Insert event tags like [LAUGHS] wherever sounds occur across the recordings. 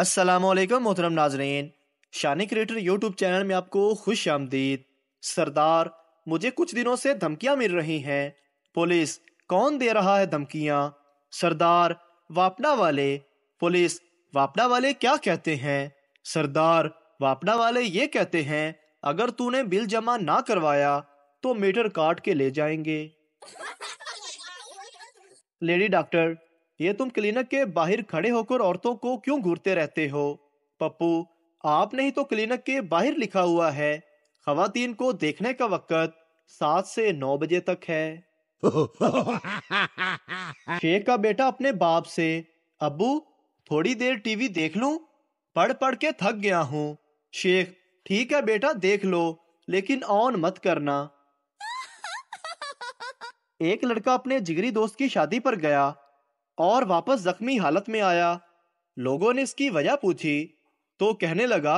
असलम मोहतरम नाजरीन शानी creator YouTube channel में आपको खुश आमदीद सरदार मुझे कुछ दिनों से धमकियां मिल रही हैं पुलिस कौन दे रहा है धमकियां सरदार वापना वाले पुलिस वापना वाले क्या कहते हैं सरदार वापना वाले ये कहते हैं अगर तूने बिल जमा ना करवाया तो मीटर काट के ले जाएंगे लेडी डॉक्टर ये तुम क्लिनिक के बाहर खड़े होकर औरतों को क्यों घूरते रहते हो पप्पू आप नहीं तो क्लिनिक के बाहर लिखा हुआ है खातन को देखने का वक्त सात से नौ बजे तक है [LAUGHS] शेख का बेटा अपने बाप से अबू थोड़ी देर टीवी देख लू पढ़ पढ़ के थक गया हूँ शेख ठीक है बेटा देख लो लेकिन ऑन मत करना [LAUGHS] एक लड़का अपने जिगरी दोस्त की शादी पर गया और वापस जख्मी हालत में आया लोगों ने इसकी वजह पूछी तो कहने लगा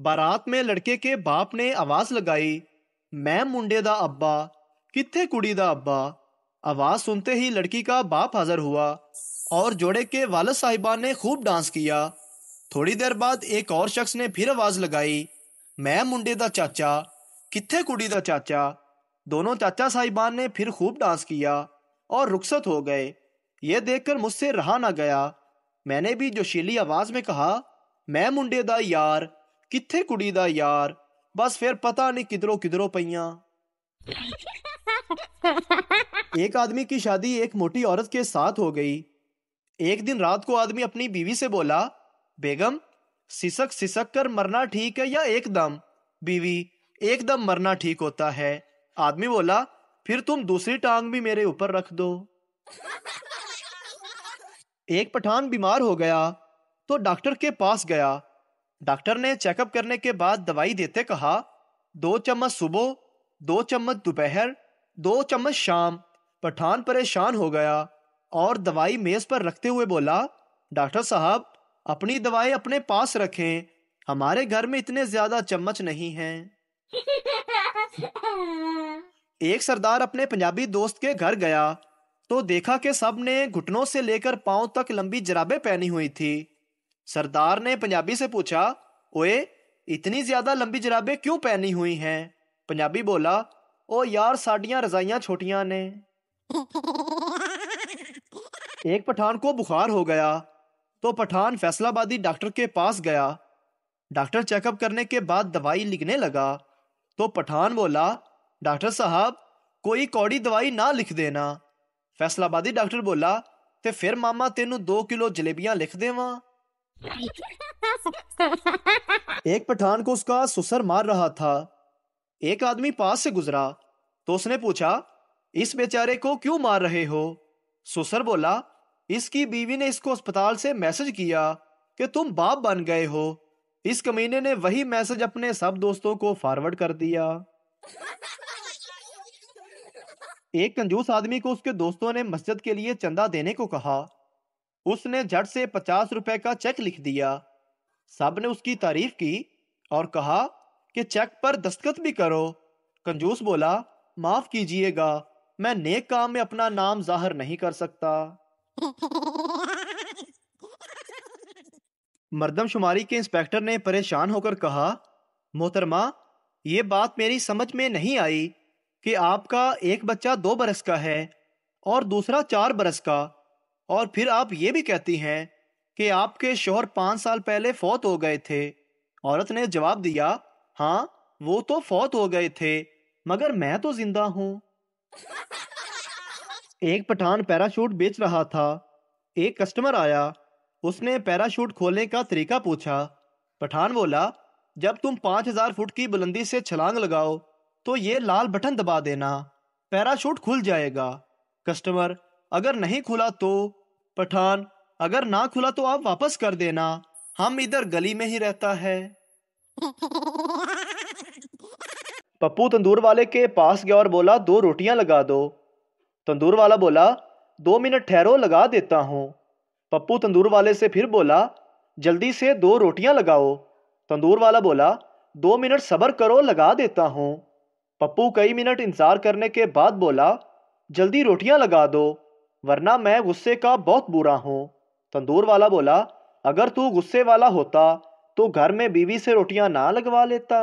बारात में लड़के के बाप ने आवाज लगाई मैं मुंडे दा अब्बा किथे कुड़ी दा अब्बा आवाज सुनते ही लड़की का बाप हाजिर हुआ और जोड़े के वाल साहिबान ने खूब डांस किया थोड़ी देर बाद एक और शख्स ने फिर आवाज लगाई मैं मुंडे दा चाचा किथे कुड़ी दा चाचा दोनों चाचा साहिबान ने फिर खूब डांस किया और रुखसत हो गए यह देखकर मुझसे रहा ना गया मैंने भी जोशीली आवाज में कहा मैं मुंडे दा यार किथे कुड़ी दा यार बस फिर पता नहीं किधरों किधरों पइया एक आदमी की शादी एक मोटी औरत के साथ हो गई एक दिन रात को आदमी अपनी बीवी से बोला बेगम सिसक सिसक कर मरना ठीक है या एकदम बीवी एकदम मरना ठीक होता है आदमी बोला फिर तुम दूसरी टांग भी मेरे ऊपर रख दो एक पठान बीमार हो गया तो डॉक्टर के पास गया डॉक्टर ने चेकअप करने के बाद दवाई देते कहा दो चम्मच सुबह दो चम्मच दोपहर दो चम्मच शाम पठान परेशान हो गया और दवाई मेज पर रखते हुए बोला डॉक्टर साहब अपनी दवाई अपने पास रखें हमारे घर में इतने ज्यादा चम्मच नहीं हैं [LAUGHS] एक सरदार अपने पंजाबी दोस्त के घर गया तो देखा कि सब ने घुटनों से लेकर पांव तक लंबी जराबे पहनी हुई थी सरदार ने पंजाबी से पूछा ओए इतनी ज्यादा लंबी जराबे क्यों पहनी हुई हैं पंजाबी बोला ओ यार साडियां रजाइयां छोटियां ने [LAUGHS] एक पठान को बुखार हो गया तो पठान फैसलाबादी डॉक्टर के पास गया डॉक्टर चेकअप करने के बाद दवाई लिखने लगा तो पठान बोला डॉक्टर साहब कोई कौड़ी दवाई ना लिख देना ਫੈਸਲਾਬਾਦੀ ਡਾਕਟਰ ਬੋਲਾ ਤੇ ਫਿਰ ਮਾਮਾ ਤੈਨੂੰ 2 ਕਿਲੋ ਜਲੇਬੀਆਂ ਲਿਖ ਦੇਵਾਂ एक पठान को उसका सुसर मार रहा था एक आदमी पास से गुजरा तो उसने पूछा इस बेचारे को क्यों मार रहे हो सुसर बोला इसकी बीवी ने इसको अस्पताल से मैसेज किया कि तुम बाप बन गए हो इस कमीने ने वही मैसेज अपने सब दोस्तों को फॉरवर्ड कर दिया एक कंजूस आदमी को उसके दोस्तों ने मस्जिद के लिए चंदा देने को कहा उसने झट से पचास रुपए का चेक लिख दिया सब ने उसकी तारीफ की और कहा कि चेक पर दस्तखत भी करो कंजूस बोला माफ कीजिएगा मैं नेक काम में अपना नाम जाहिर नहीं कर सकता मरदमशुमारी के इंस्पेक्टर ने परेशान होकर कहा मोहतरमा ये बात मेरी समझ में नहीं आई कि आपका एक बच्चा दो बरस का है और दूसरा चार बरस का और फिर आप ये भी कहती हैं कि आपके शोहर पाँच साल पहले फौत हो गए थे औरत ने जवाब दिया हाँ वो तो फौत हो गए थे मगर मैं तो जिंदा हूँ एक पठान पैराशूट बेच रहा था एक कस्टमर आया उसने पैराशूट खोलने का तरीका पूछा पठान बोला जब तुम पाँच हजार फुट की बुलंदी से छलांग लगाओ तो ये लाल बटन दबा देना पैराशूट खुल जाएगा कस्टमर अगर नहीं खुला तो पठान अगर ना खुला तो आप वापस कर देना हम इधर गली में ही रहता है पप्पू तंदूर वाले के पास गया और बोला दो रोटियां लगा दो तंदूर वाला बोला दो मिनट ठहरो लगा देता हूँ पप्पू तंदूर वाले से फिर बोला जल्दी से दो रोटियां लगाओ तंदूर वाला बोला दो मिनट सबर करो लगा देता हूँ पप्पू कई मिनट इंतजार करने के बाद बोला जल्दी रोटियां लगा दो वरना मैं गुस्से का बहुत बुरा हूँ तंदूर वाला बोला अगर तू गुस्से वाला होता तो घर में बीवी से रोटियां ना लगवा लेता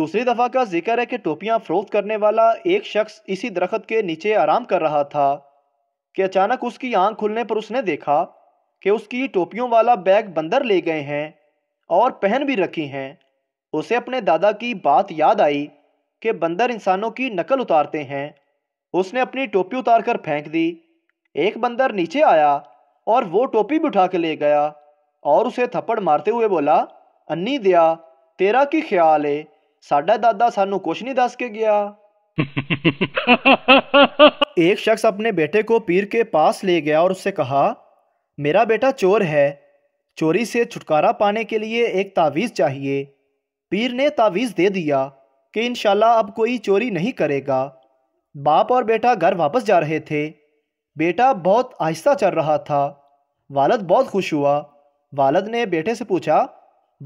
दूसरी दफा का जिक्र है कि टोपियां फरोख्त करने वाला एक शख्स इसी दरख्त के नीचे आराम कर रहा था कि अचानक उसकी आंख खुलने पर उसने देखा कि उसकी टोपियों वाला बैग बंदर ले गए हैं और पहन भी रखी हैं उसे अपने दादा की बात याद आई कि बंदर इंसानों की नकल उतारते हैं उसने अपनी टोपी उतार कर फेंक दी एक बंदर नीचे आया और वो टोपी भी उठा के ले गया और उसे थप्पड़ मारते हुए बोला अन्नी दिया तेरा की ख्याल है साडा दादा सानू कुछ नहीं दस के गया [LAUGHS] एक शख्स अपने बेटे को पीर के पास ले गया और उससे कहा मेरा बेटा चोर है चोरी से छुटकारा पाने के लिए एक तावीज़ चाहिए पीर ने तावीज़ दे दिया कि इनशाला अब कोई चोरी नहीं करेगा बाप और बेटा घर वापस जा रहे थे बेटा बहुत आहिस्ता चल रहा था वालद बहुत खुश हुआ वालद ने बेटे से पूछा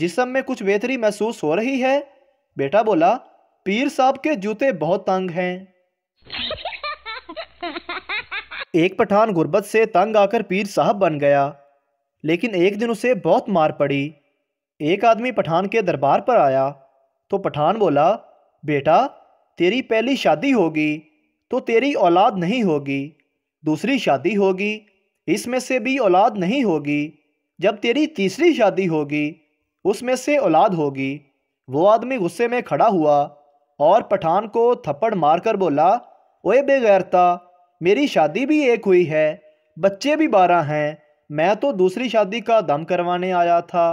जिसम में कुछ बेहतरी महसूस हो रही है बेटा बोला पीर साहब के जूते बहुत तंग हैं [LAUGHS] एक पठान गुर्बत से तंग आकर पीर साहब बन गया लेकिन एक दिन उसे बहुत मार पड़ी एक आदमी पठान के दरबार पर आया तो पठान बोला बेटा तेरी पहली शादी होगी तो तेरी औलाद नहीं होगी दूसरी शादी होगी इसमें से भी औलाद नहीं होगी जब तेरी तीसरी शादी होगी उसमें से औलाद होगी वो आदमी गुस्से में खड़ा हुआ और पठान को थप्पड़ मारकर बोला ओए बेगैरता मेरी शादी भी एक हुई है बच्चे भी बारह हैं मैं तो दूसरी शादी का दम करवाने आया था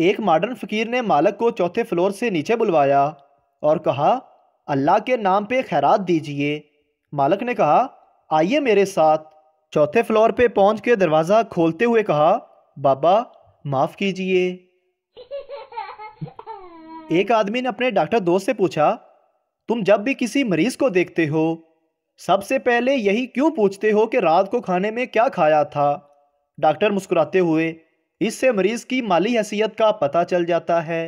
एक मॉडर्न फ़कीर ने मालक को चौथे फ्लोर से नीचे बुलवाया और कहा अल्लाह के नाम पे खैरात दीजिए मालक ने कहा आइए मेरे साथ चौथे फ्लोर पे पहुंच के दरवाज़ा खोलते हुए कहा बाबा माफ़ कीजिए एक आदमी ने अपने डॉक्टर दोस्त से पूछा तुम जब भी किसी मरीज़ को देखते हो सबसे पहले यही क्यों पूछते हो कि रात को खाने में क्या खाया था डॉक्टर मुस्कुराते हुए इससे मरीज की माली हैसियत का पता चल जाता है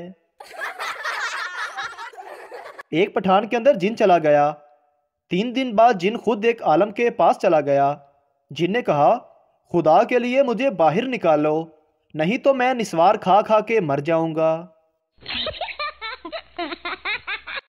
एक पठान के अंदर जिन चला गया तीन दिन बाद जिन खुद एक आलम के पास चला गया जिन ने कहा खुदा के लिए मुझे बाहर निकालो नहीं तो मैं निस्वार खा खा के मर जाऊंगा